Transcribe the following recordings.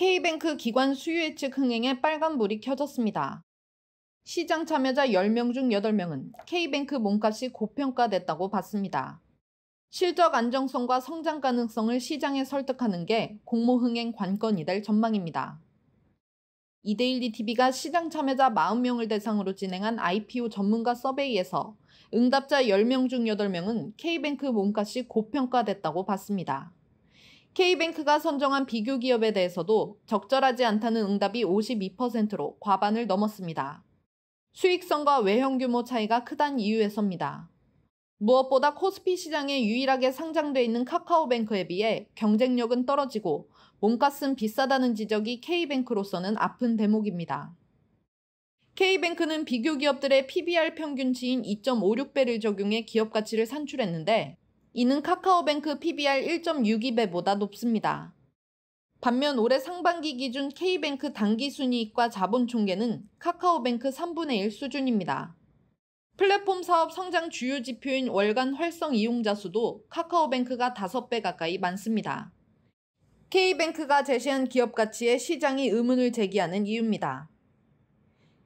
K뱅크 기관 수유예측 흥행에 빨간불이 켜졌습니다. 시장 참여자 10명 중 8명은 K뱅크 몸값이 고평가됐다고 봤습니다. 실적 안정성과 성장 가능성을 시장에 설득하는 게 공모 흥행 관건이 될 전망입니다. 이데일리 TV가 시장 참여자 40명을 대상으로 진행한 IPO 전문가 서베이에서 응답자 10명 중 8명은 K뱅크 몸값이 고평가됐다고 봤습니다. K뱅크가 선정한 비교 기업에 대해서도 적절하지 않다는 응답이 52%로 과반을 넘었습니다. 수익성과 외형 규모 차이가 크단 이유에서입니다. 무엇보다 코스피 시장에 유일하게 상장돼 있는 카카오뱅크에 비해 경쟁력은 떨어지고 몸값은 비싸다는 지적이 K뱅크로서는 아픈 대목입니다. K뱅크는 비교 기업들의 PBR 평균치인 2.56배를 적용해 기업 가치를 산출했는데 이는 카카오뱅크 PBR 1.62배보다 높습니다. 반면 올해 상반기 기준 K뱅크 단기 순이익과 자본 총계는 카카오뱅크 3분의 1 수준입니다. 플랫폼 사업 성장 주요 지표인 월간 활성 이용자 수도 카카오뱅크가 5배 가까이 많습니다. K뱅크가 제시한 기업 가치에 시장이 의문을 제기하는 이유입니다.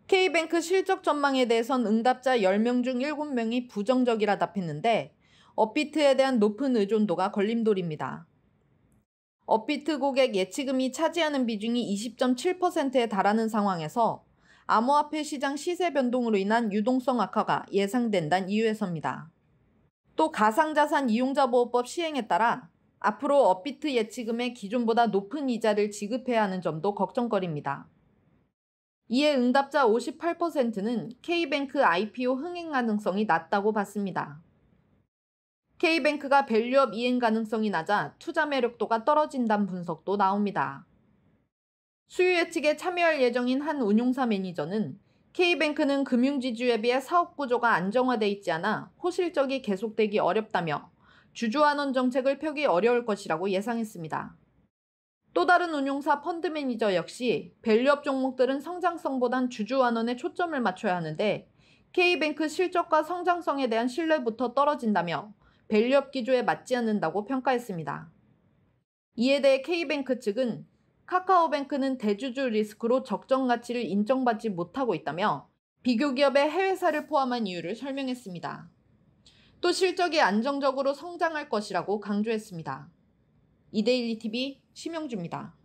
K뱅크 실적 전망에 대해선 응답자 10명 중 7명이 부정적이라 답했는데 업비트에 대한 높은 의존도가 걸림돌입니다. 업비트 고객 예치금이 차지하는 비중이 20.7%에 달하는 상황에서 암호화폐 시장 시세 변동으로 인한 유동성 악화가 예상된다는 이유에서입니다. 또 가상자산 이용자 보호법 시행에 따라 앞으로 업비트 예치금의 기존보다 높은 이자를 지급해야 하는 점도 걱정거리입니다. 이에 응답자 58%는 K뱅크 IPO 흥행 가능성이 낮다고 봤습니다. K뱅크가 밸류업 이행 가능성이 낮아 투자 매력도가 떨어진다는 분석도 나옵니다. 수요 예측에 참여할 예정인 한 운용사 매니저는 K뱅크는 금융지주에 비해 사업 구조가 안정화돼 있지 않아 호실적이 계속되기 어렵다며 주주환원 정책을 펴기 어려울 것이라고 예상했습니다. 또 다른 운용사 펀드 매니저 역시 밸류업 종목들은 성장성보단 주주환원에 초점을 맞춰야 하는데 K뱅크 실적과 성장성에 대한 신뢰부터 떨어진다며 밸류업 기조에 맞지 않는다고 평가했습니다. 이에 대해 K뱅크 측은 카카오뱅크는 대주주 리스크로 적정 가치를 인정받지 못하고 있다며 비교 기업의 해외사를 포함한 이유를 설명했습니다. 또 실적이 안정적으로 성장할 것이라고 강조했습니다. 이데일리 TV 심영주입니다.